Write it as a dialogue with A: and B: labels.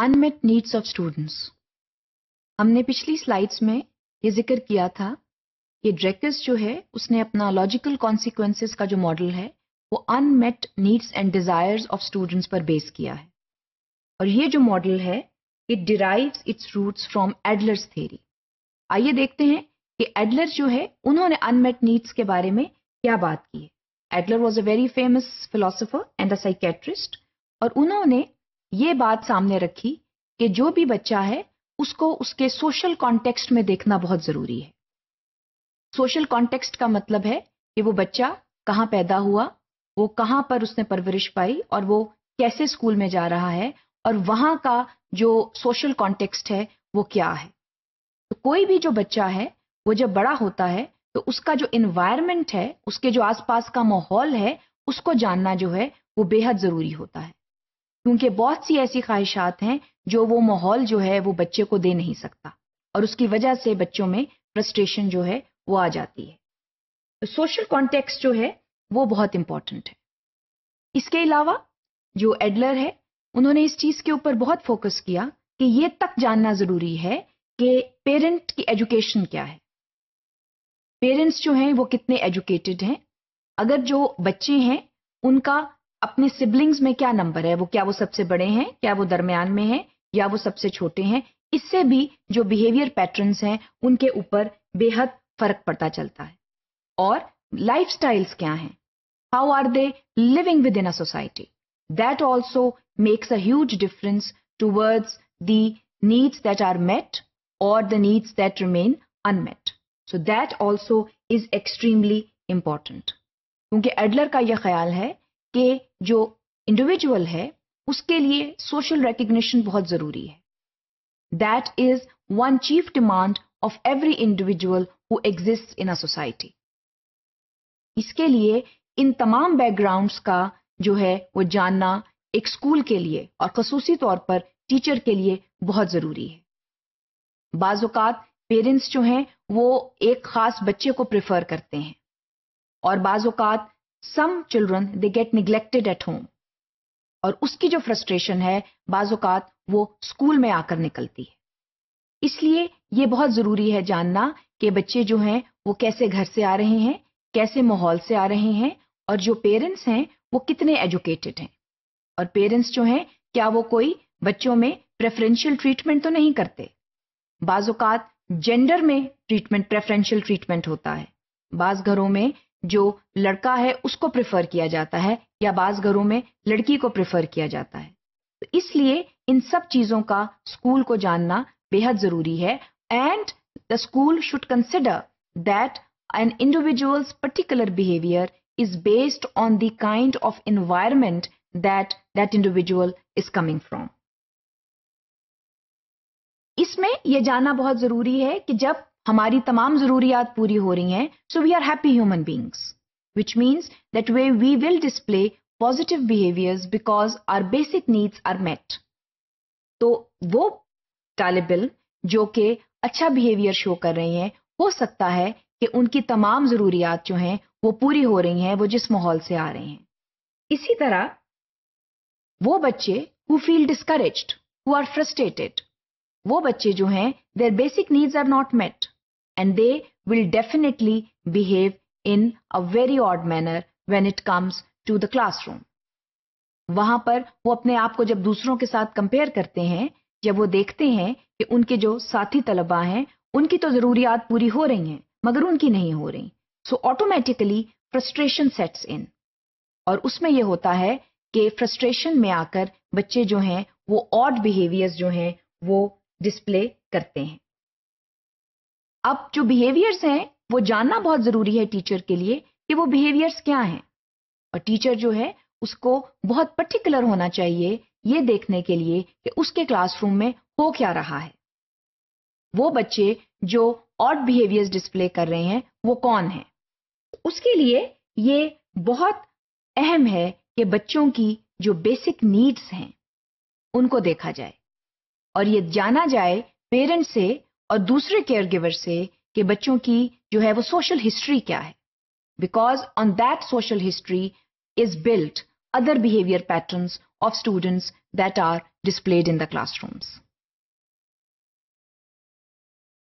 A: Unmet needs of students हमने पिछली slides में ये जिक्र किया था कि ड्रेकस जो है उसने अपना लॉजिकल कॉन्सिक्वेंसेस का जो मॉडल है वो unmet needs and desires of students पर बेस किया है और ये जो मॉडल है it derives its roots from Adler's theory आइए देखते हैं कि एडलर जो है उन्होंने अनमेट नीड्स के बारे में क्या बात की है Adler was a very famous philosopher and a psychiatrist और उन्होंने ये बात सामने रखी कि जो भी बच्चा है उसको उसके सोशल कॉन्टेक्स्ट में देखना बहुत ज़रूरी है सोशल कॉन्टेक्स्ट का मतलब है कि वो बच्चा कहाँ पैदा हुआ वो कहाँ पर उसने परवरिश पाई और वो कैसे स्कूल में जा रहा है और वहाँ का जो सोशल कॉन्टेक्स्ट है वो क्या है तो कोई भी जो बच्चा है वो जब बड़ा होता है तो उसका जो इन्वायरमेंट है उसके जो आसपास का माहौल है उसको जानना जो है वो बेहद ज़रूरी होता है क्योंकि बहुत सी ऐसी ख्वाहिशात हैं जो वो माहौल जो है वो बच्चे को दे नहीं सकता और उसकी वजह से बच्चों में फ्रस्ट्रेशन जो है वो आ जाती है तो सोशल कॉन्टेक्स्ट जो है वो बहुत इंपॉर्टेंट है इसके अलावा जो एडलर है उन्होंने इस चीज़ के ऊपर बहुत फोकस किया कि ये तक जानना ज़रूरी है कि पेरेंट की एजुकेशन क्या है पेरेंट्स जो हैं वो कितने एजुकेटेड हैं अगर जो बच्चे हैं उनका अपने सिबलिंग्स में क्या नंबर है वो क्या वो सबसे बड़े हैं क्या वो दरमियान में हैं या वो सबसे छोटे हैं इससे भी जो बिहेवियर पैटर्न्स हैं उनके ऊपर बेहद फर्क पड़ता चलता है और लाइफ क्या हैं how are they living within a society that also makes a huge difference towards the needs that are met और the needs that remain unmet so that also is extremely important क्योंकि Adler का यह ख्याल है कि जो individual है उसके लिए सोशल रिकग्निशन बहुत जरूरी है that is one chief demand of every individual who exist in a society इसके लिए इन तमाम बैकग्राउंड्स का जो है वो जानना एक स्कूल के लिए और खसूसी तौर पर टीचर के लिए बहुत ज़रूरी है बाज़ात पेरेंट्स जो हैं वो एक ख़ास बच्चे को प्रेफर करते हैं और बाज़ात some children they get neglected at home और उसकी जो फ्रस्ट्रेशन है बाजुकात वो स्कूल में आकर निकलती है इसलिए ये बहुत ज़रूरी है जानना कि बच्चे जो हैं वो कैसे घर से आ रहे हैं कैसे माहौल से आ रहे हैं और जो पेरेंट्स हैं वो कितने एजुकेटेड हैं और पेरेंट्स जो हैं क्या वो कोई बच्चों में प्रेफरेंशियल ट्रीटमेंट तो नहीं करते बाज़ात जेंडर में ट्रीटमेंट प्रेफरेंशियल ट्रीटमेंट होता है बाज़ घरों में जो लड़का है उसको प्रेफर किया जाता है या बाज घरों में लड़की को प्रेफर किया जाता है तो इसलिए इन सब चीज़ों का स्कूल को जानना बेहद ज़रूरी है and the school should consider that an individual's particular behaviour is based on the kind of environment that that individual is coming from इसमें यह जानना बहुत जरूरी है कि जब हमारी तमाम ज़रूरियात पूरी हो रही हैं so we are happy human beings which means that way we will display positive behaviours because our basic needs are met तो वो टैलेबल जो कि अच्छा बिहेवियर शो कर रहे हैं हो सकता है कि उनकी तमाम ज़रूरियात जो हैं वो पूरी हो रही हैं वो जिस माहौल से आ रहे हैं इसी तरह वो बच्चे who feel discourage who are frustrated वो बच्चे जो हैं their basic needs are not met and they will definitely behave in a very odd manner when it comes to the classroom. वहां पर वो अपने आप को जब दूसरों के साथ कंपेयर करते हैं जब वो देखते हैं कि उनके जो साथी तलबा हैं उनकी तो ज़रूरियात पूरी हो रही हैं मगर उनकी नहीं हो रही so automatically frustration sets in और उसमें यह होता है कि फ्रस्ट्रेशन में आकर बच्चे जो हैं वो ऑड बिहेवियर्स जो हैं वो डिस्प्ले करते हैं अब जो बिहेवियर्स हैं वो जानना बहुत ज़रूरी है टीचर के लिए कि वो बिहेवियर्स क्या हैं और टीचर जो है उसको बहुत पर्टिकुलर होना चाहिए ये देखने के लिए कि उसके क्लासरूम में हो क्या रहा है वो बच्चे जो ऑड बिहेवियर्स डिस्प्ले कर रहे हैं वो कौन है उसके लिए ये बहुत अहम है कि बच्चों की जो बेसिक नीड्स हैं उनको देखा जाए और ये जाना जाए पेरेंट्स से और दूसरे केयर गिवर से कि बच्चों की जो है वो सोशल हिस्ट्री क्या है because on that social history is built other behaviour patterns of students that are displayed in the classrooms